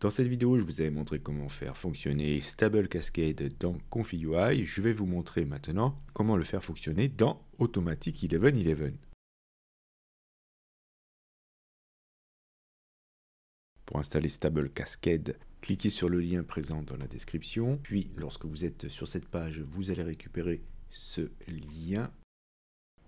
Dans cette vidéo, je vous avais montré comment faire fonctionner Stable Cascade dans UI. Je vais vous montrer maintenant comment le faire fonctionner dans Automatic 11.11. Pour installer Stable Cascade, cliquez sur le lien présent dans la description. Puis, lorsque vous êtes sur cette page, vous allez récupérer ce lien.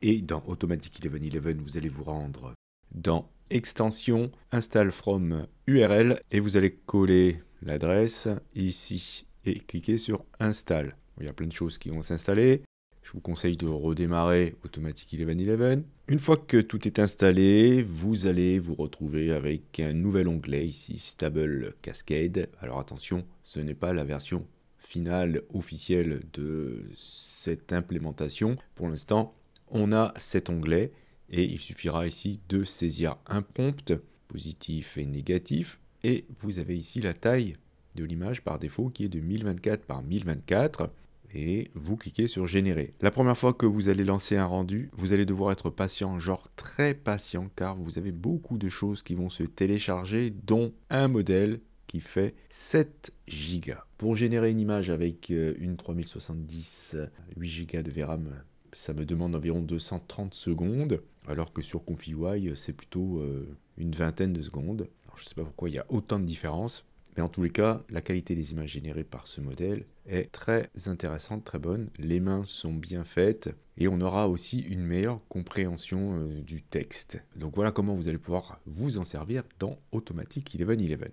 Et dans Automatic 11.11, vous allez vous rendre dans extension install from URL et vous allez coller l'adresse ici et cliquer sur install. Il y a plein de choses qui vont s'installer. Je vous conseille de redémarrer Automatic 11 Une fois que tout est installé, vous allez vous retrouver avec un nouvel onglet ici, Stable Cascade. Alors attention, ce n'est pas la version finale officielle de cette implémentation. Pour l'instant, on a cet onglet et il suffira ici de saisir un prompt positif et négatif et vous avez ici la taille de l'image par défaut qui est de 1024 par 1024 et vous cliquez sur générer. La première fois que vous allez lancer un rendu, vous allez devoir être patient, genre très patient car vous avez beaucoup de choses qui vont se télécharger dont un modèle qui fait 7 gigas. Pour générer une image avec euh, une 3070 8 gigas de VRAM ça me demande environ 230 secondes, alors que sur Y c'est plutôt euh, une vingtaine de secondes. je ne sais pas pourquoi il y a autant de différences, mais en tous les cas, la qualité des images générées par ce modèle est très intéressante, très bonne. Les mains sont bien faites et on aura aussi une meilleure compréhension euh, du texte. Donc voilà comment vous allez pouvoir vous en servir dans Automatic Eleven Eleven.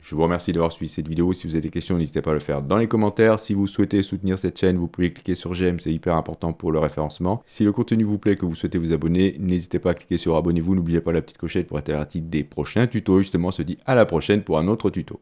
Je vous remercie d'avoir suivi cette vidéo. Si vous avez des questions, n'hésitez pas à le faire dans les commentaires. Si vous souhaitez soutenir cette chaîne, vous pouvez cliquer sur j'aime, c'est hyper important pour le référencement. Si le contenu vous plaît, que vous souhaitez vous abonner, n'hésitez pas à cliquer sur abonnez-vous. N'oubliez pas la petite clochette pour être averti des prochains tutos. Justement, on se dit à la prochaine pour un autre tuto.